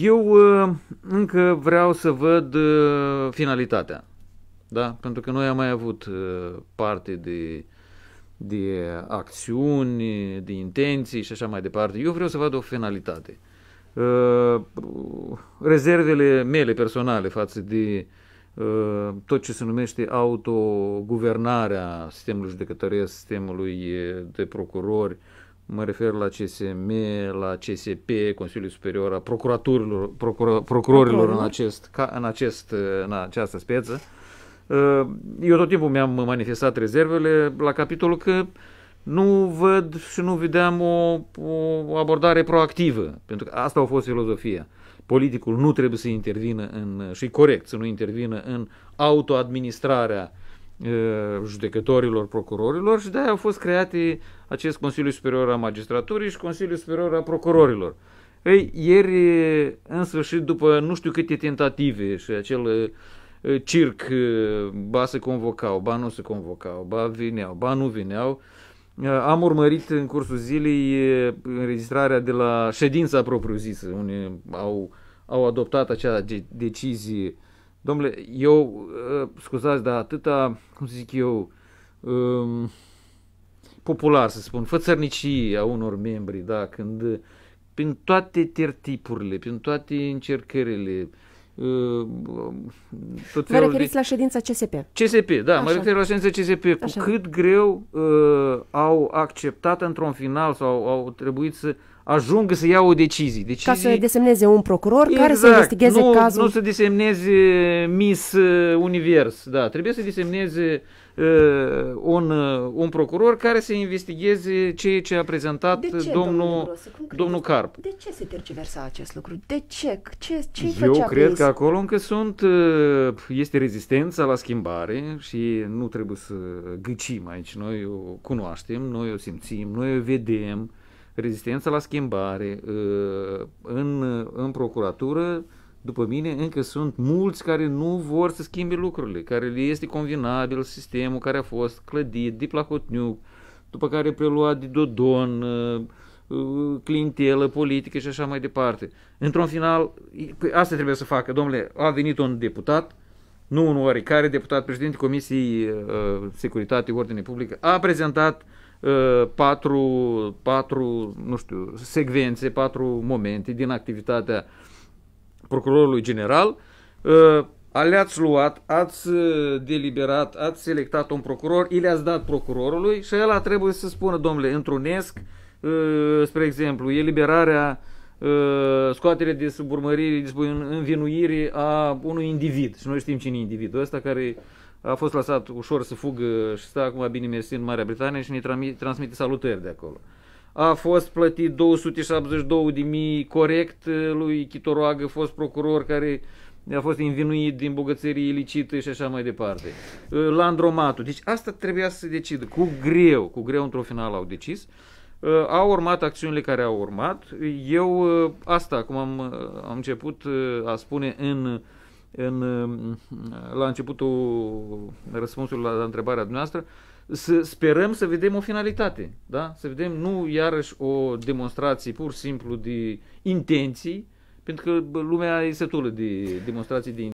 Eu uh, încă vreau să văd uh, finalitatea. Da? Pentru că noi am mai avut uh, parte de, de acțiuni, de intenții și așa mai departe. Eu vreau să văd o finalitate. Rezervele mele personale față de tot ce se numește autoguvernarea sistemului judecătoresc, sistemului de procurori, Mă refer la CSM, la CSP, Consiliul Superior a Procuratorilor, procura, procurorilor în, acest, ca, în, acest, în această speță. Uh, eu tot timpul mi-am manifestat rezervele la capitolul că nu văd și nu vedeam o, o abordare proactivă, pentru că asta a fost filozofia. Politicul nu trebuie să intervină în, și corect să nu intervină în autoadministrarea judecătorilor, procurorilor și de-aia au fost create acest Consiliu Superior a Magistraturii și Consiliul Superior a Procurorilor. Ei, ieri, în sfârșit, după nu știu câte tentative și acel circ, ba se convocau, ba nu se convocau, ba vineau, ba nu vineau, am urmărit în cursul zilei înregistrarea de la ședința propriu-zisă, unde au, au adoptat acea de decizie uh, Domnule, eu, uh, scuzați, dar atâta, cum să zic eu, um, popular să spun, fățărnicii a unor membri, da, când prin toate tertipurile, prin toate încercările, uh, tot Vă referiți de... la ședința CSP. CSP, da, Așa. mă refer la ședința CSP. Cu cât greu uh, au acceptat într-un final sau au trebuit să ajungă să ia o decizie. decizie... Ca să desemneze un procuror exact. care să exact. investigheze nu, cazul. Nu să desemneze Miss uh, Univers, da, trebuie să desemneze uh, un, uh, un procuror care să investigheze ceea ce a prezentat de ce, domnul, domnul, Rosă, domnul Carp. De ce se tergiversa acest lucru? De ce? ce ce Eu cred că acolo încă sunt, uh, este rezistența la schimbare și nu trebuie să gâcim aici. Noi o cunoaștem, noi o simțim, noi o vedem rezistența la schimbare, ă, în, în procuratură, după mine, încă sunt mulți care nu vor să schimbe lucrurile, care le este convenabil sistemul care a fost clădit de Plahotniuc, după care preluat de Dodon, ă, ă, clientelă politică și așa mai departe. Într-un final, păi asta trebuie să facă, domnule, a venit un deputat, nu un oricare deputat, președinte Comisiei Securitate, Ordine Publică, a prezentat uh, Eh, patru, patru, nu știu, secvențe, patru momente din activitatea procurorului general. Eh, le-ați luat, ați eh, deliberat, ați selectat un procuror, i le-ați dat procurorului și el a trebuit să spună, domnule, întrunesc, spre exemplu, eliberarea scoatere de sub urmărire, învinuire a unui individ. Și noi știm cine e individul ăsta care a fost lăsat ușor să fugă și stă acum bine mersi în Marea Britanie și ne transmite salutări de acolo. A fost plătit 272.000 corect eh, lui Chitoroagă, fost procuror care a fost invinuit din bogățării ilicite și așa mai departe. Eh, Landromatul. Deci asta trebuia să se decidă. Cu greu, cu greu într-o final au decis. Eh, au urmat acțiunile care au urmat. Eu asta, cum am, am început a spune în în, uh, la începutul răspunsului la întrebarea dumneavoastră, să sperăm să vedem o finalitate, da? să vedem nu iarăși o demonstrație pur și simplu de intenții, pentru că lumea e sătulă de demonstrații de